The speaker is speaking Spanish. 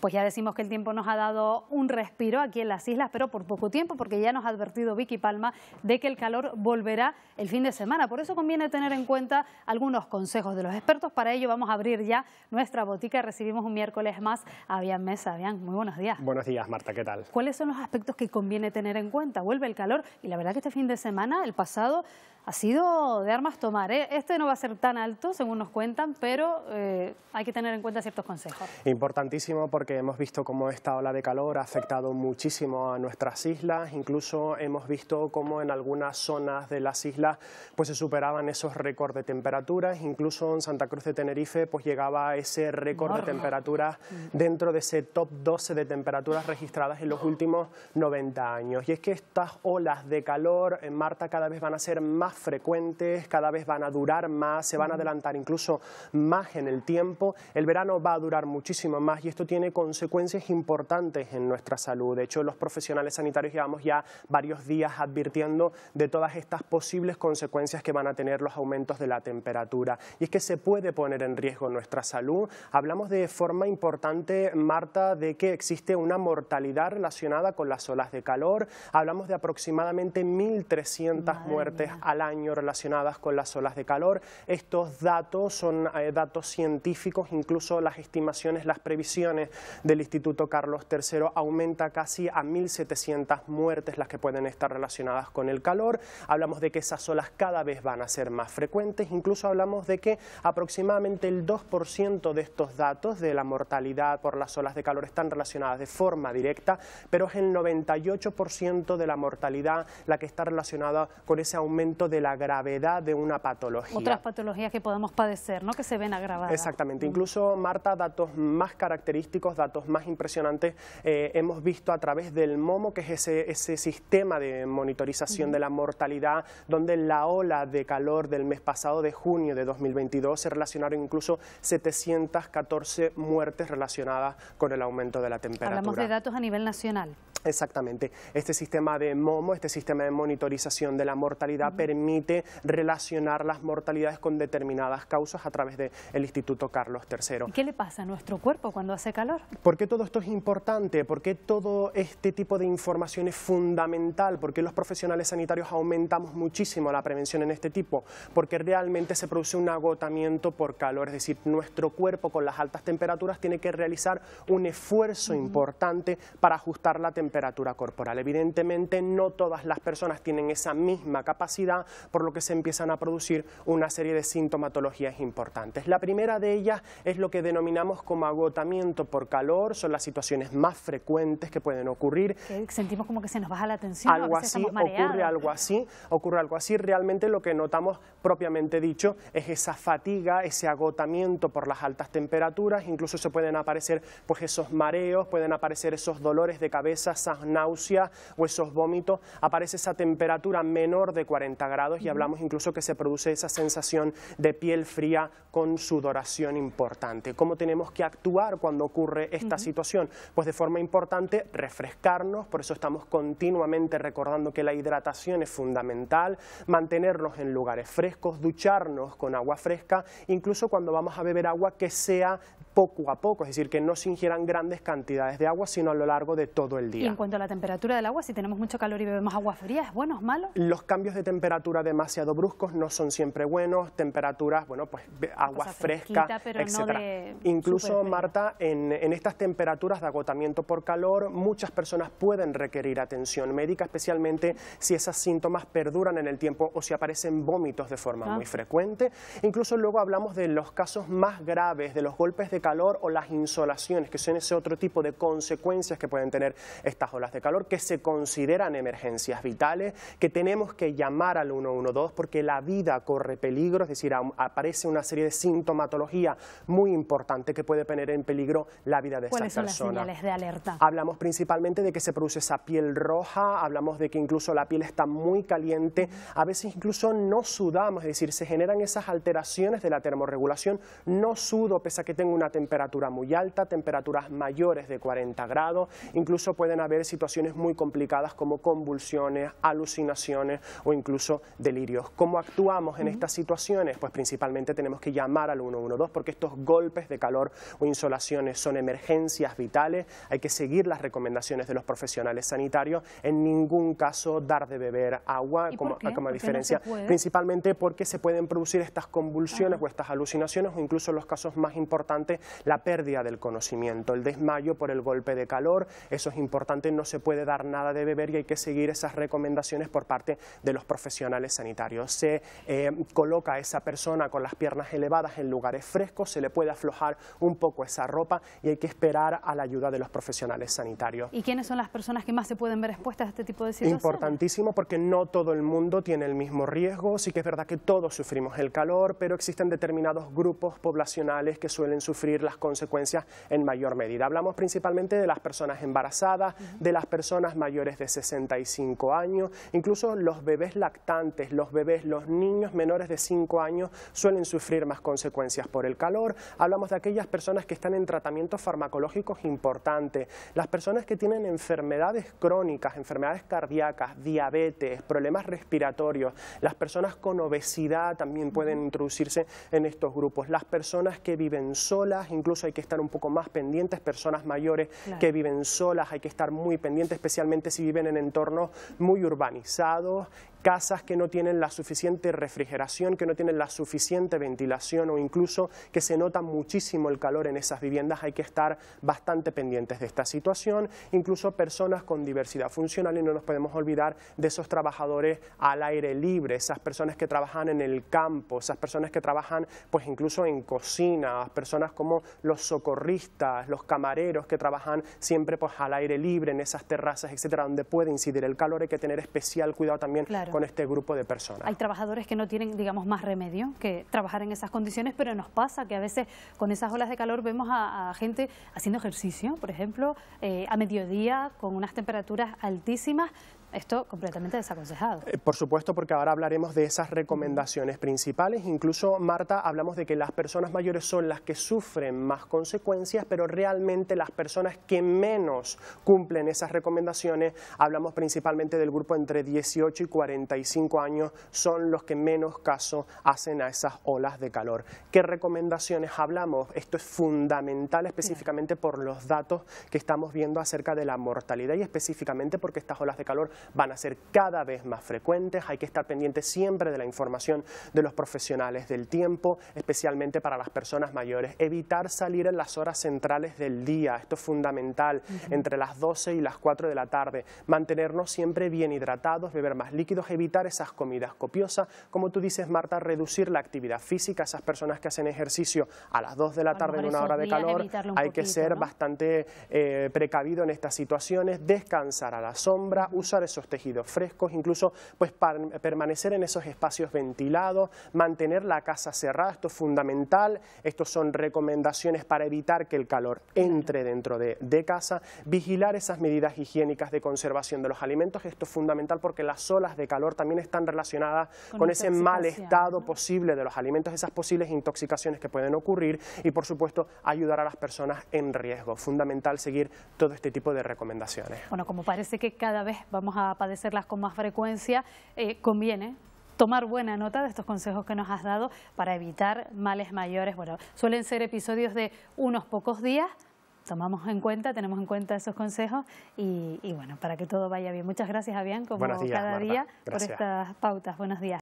pues ya decimos que el tiempo nos ha dado un respiro aquí en las islas, pero por poco tiempo, porque ya nos ha advertido Vicky Palma de que el calor volverá el fin de semana. Por eso conviene tener en cuenta algunos consejos de los expertos. Para ello vamos a abrir ya nuestra botica. Recibimos un miércoles más a Bian Mesa. habían muy buenos días. Buenos días, Marta, ¿qué tal? ¿Cuáles son los aspectos que conviene tener en cuenta? Vuelve el calor y la verdad que este fin de semana, el pasado, ha sido de armas tomar. ¿eh? Este no va a ser tan alto, según nos cuentan, pero eh, hay que tener en cuenta ciertos consejos. Importantísimo porque hemos visto cómo esta ola de calor ha afectado muchísimo a nuestras islas, incluso hemos visto cómo en algunas zonas de las islas pues se superaban esos récords de temperaturas, incluso en Santa Cruz de Tenerife pues llegaba ese récord de temperaturas mm. dentro de ese top 12 de temperaturas registradas en los últimos 90 años. Y es que estas olas de calor, en eh, Marta, cada vez van a ser más frecuentes, cada vez van a durar más, se van a adelantar incluso más en el tiempo. El verano va a durar muchísimo más y esto tiene consecuencias importantes en nuestra salud. De hecho, los profesionales sanitarios llevamos ya varios días advirtiendo de todas estas posibles consecuencias que van a tener los aumentos de la temperatura. Y es que se puede poner en riesgo nuestra salud. Hablamos de forma importante, Marta, de que existe una mortalidad relacionada con las olas de calor. Hablamos de aproximadamente 1.300 muertes al año relacionadas con las olas de calor. Estos datos son eh, datos científicos, incluso las estimaciones, las previsiones del Instituto Carlos III aumenta casi a 1.700 muertes las que pueden estar relacionadas con el calor. Hablamos de que esas olas cada vez van a ser más frecuentes, incluso hablamos de que aproximadamente el 2% de estos datos de la mortalidad por las olas de calor están relacionadas de forma directa, pero es el 98% de la mortalidad la que está relacionada con ese aumento de la gravedad de una patología. Otras patologías que podemos padecer, ¿no? Que se ven agravadas. Exactamente. Incluso, Marta, datos más característicos, datos más impresionantes, eh, hemos visto a través del MOMO, que es ese, sistema de monitorización de la mortalidad, donde la ola de calor del mes pasado, de junio de 2022, se relacionaron incluso 714 muertes relacionadas con el aumento de la temperatura. Hablamos de datos a nivel nacional. Exactamente. Este sistema de MOMO, este sistema de monitorización de la mortalidad, permite relacionar las mortalidades con determinadas causas a través del Instituto Carlos III. qué le pasa a nuestro cuerpo cuando hace calor? ¿Por qué todo esto es importante? ¿Por qué todo este tipo de información es fundamental? ¿Por qué los profesionales sanitarios aumentamos muchísimo la prevención en este tipo? Porque realmente se produce un agotamiento por calor, es decir, nuestro cuerpo con las altas temperaturas tiene que realizar un esfuerzo importante para ajustar la temperatura temperatura corporal. Evidentemente no todas las personas tienen esa misma capacidad, por lo que se empiezan a producir una serie de sintomatologías importantes. La primera de ellas es lo que denominamos como agotamiento por calor, son las situaciones más frecuentes que pueden ocurrir. Sentimos como que se nos baja la tensión. Algo así, ocurre algo así, ocurre algo así. Realmente lo que notamos propiamente dicho es esa fatiga, ese agotamiento por las altas temperaturas, incluso se pueden aparecer pues esos mareos, pueden aparecer esos dolores de cabeza, esas náuseas o esos vómitos, aparece esa temperatura menor de 40 grados y hablamos incluso que se produce esa sensación de piel fría con sudoración importante. ¿Cómo tenemos que actuar cuando ocurre esta situación? Pues de forma importante refrescarnos, por eso estamos continuamente recordando que la hidratación es fundamental, mantenernos en lugares frescos, ducharnos con agua fresca, incluso cuando vamos a beber agua que sea poco a poco, es decir, que no se ingieran grandes cantidades de agua, sino a lo largo de todo el día. Y en cuanto a la temperatura del agua, si tenemos mucho calor y bebemos agua fría, ¿es bueno o malo? Los cambios de temperatura demasiado bruscos no son siempre buenos, temperaturas, bueno, pues agua fresca, etcétera. Incluso, Marta, en, estas temperaturas de agotamiento por calor, muchas personas pueden requerir atención médica, especialmente si esos síntomas perduran en el tiempo o si aparecen vómitos de forma ah. muy frecuente. Incluso luego hablamos de los casos más graves, de los golpes de calor o las insolaciones, que son ese otro tipo de consecuencias que pueden tener estas olas de calor, que se consideran emergencias vitales, que tenemos que llamar al 112 porque la vida corre peligro, es decir, aparece una serie de sintomatología muy importante que puede poner en peligro la vida de esa persona. ¿Cuáles son las señales de alerta? Hablamos principalmente de que se produce esa piel roja, hablamos de que incluso la piel está muy caliente, a veces incluso no sudamos, es decir, se generan esas alteraciones de la termorregulación, no sudo pese a que tengo una temperatura muy alta, temperaturas mayores de 40 grados, incluso pueden haber situaciones muy complicadas como convulsiones, alucinaciones o incluso delirios. ¿Cómo actuamos en estas situaciones? Pues principalmente tenemos que llamar al 112 porque estos golpes de calor o insolaciones son emergencias vitales, hay que seguir las recomendaciones de los profesionales sanitarios, en ningún caso dar de beber agua, como, diferencia, principalmente porque se pueden producir estas convulsiones o estas alucinaciones o incluso los casos más importantes la pérdida del conocimiento, el desmayo por el golpe de calor, eso es importante, no se puede dar nada de beber y hay que seguir esas recomendaciones por parte de los profesionales sanitarios. Se eh, coloca a esa persona con las piernas elevadas en lugares frescos, se le puede aflojar un poco esa ropa y hay que esperar a la ayuda de los profesionales sanitarios. ¿Y quiénes son las personas que más se pueden ver expuestas a este tipo de situaciones? Importantísimo porque no todo el mundo tiene el mismo riesgo, sí que es verdad que todos sufrimos el calor, pero existen determinados grupos poblacionales que suelen sufrir las consecuencias en mayor medida. Hablamos principalmente de las personas embarazadas, de las personas mayores de 65 años, incluso los bebés lactantes, los bebés, los niños menores de 5 años suelen sufrir más consecuencias por el calor. Hablamos de aquellas personas que están en tratamientos farmacológicos importantes, las personas que tienen enfermedades crónicas, enfermedades cardíacas, diabetes, problemas respiratorios, las personas con obesidad también pueden introducirse en estos grupos, las personas que viven solas, incluso hay que estar un poco más pendientes, personas mayores que viven solas, hay que estar muy pendientes, especialmente si viven en entornos muy urbanizados casas que no tienen la suficiente refrigeración, que no tienen la suficiente ventilación o incluso que se nota muchísimo el calor en esas viviendas, hay que estar bastante pendientes de esta situación, incluso personas con diversidad funcional y no nos podemos olvidar de esos trabajadores al aire libre, esas personas que trabajan en el campo, esas personas que trabajan pues incluso en cocinas, personas como los socorristas, los camareros que trabajan siempre pues al aire libre en esas terrazas, etcétera, donde puede incidir el calor, hay que tener especial cuidado también con este grupo de personas. Hay trabajadores que no tienen, digamos, más remedio que trabajar en esas condiciones, pero nos pasa que a veces con esas olas de calor vemos a, gente haciendo ejercicio, por ejemplo, eh, a mediodía con unas temperaturas altísimas, esto completamente desaconsejado. Eh, por supuesto, porque ahora hablaremos de esas recomendaciones principales. Incluso, Marta, hablamos de que las personas mayores son las que sufren más consecuencias, pero realmente las personas que menos cumplen esas recomendaciones, hablamos principalmente del grupo entre 18 y 45 años, son los que menos caso hacen a esas olas de calor. ¿Qué recomendaciones hablamos? Esto es fundamental específicamente por los datos que estamos viendo acerca de la mortalidad y específicamente porque estas olas de calor van a ser cada vez más frecuentes, hay que estar pendiente siempre de la información de los profesionales del tiempo, especialmente para las personas mayores, evitar salir en las horas centrales del día, esto es fundamental, entre las 12 y las 4 de la tarde, mantenernos siempre bien hidratados, beber más líquidos, evitar esas comidas copiosas, como tú dices Marta, reducir la actividad física, esas personas que hacen ejercicio a las 2 de la tarde en una hora de calor, hay que ser bastante eh, precavido en estas situaciones, descansar a la sombra, usar esos tejidos frescos, incluso pues permanecer en esos espacios ventilados, mantener la casa cerrada, esto es fundamental, estos son recomendaciones para evitar que el calor entre dentro de, casa, vigilar esas medidas higiénicas de conservación de los alimentos, esto es fundamental porque las olas de calor también están relacionadas con, ese mal estado posible de los alimentos, esas posibles intoxicaciones que pueden ocurrir y por supuesto ayudar a las personas en riesgo. Fundamental seguir todo este tipo de recomendaciones. Bueno, como parece que cada vez vamos a a padecerlas con más frecuencia, eh, conviene tomar buena nota de estos consejos que nos has dado para evitar males mayores. Bueno, suelen ser episodios de unos pocos días, tomamos en cuenta, tenemos en cuenta esos consejos y, bueno, para que todo vaya bien. Muchas gracias, Avian, como cada día, por estas pautas. Buenos días.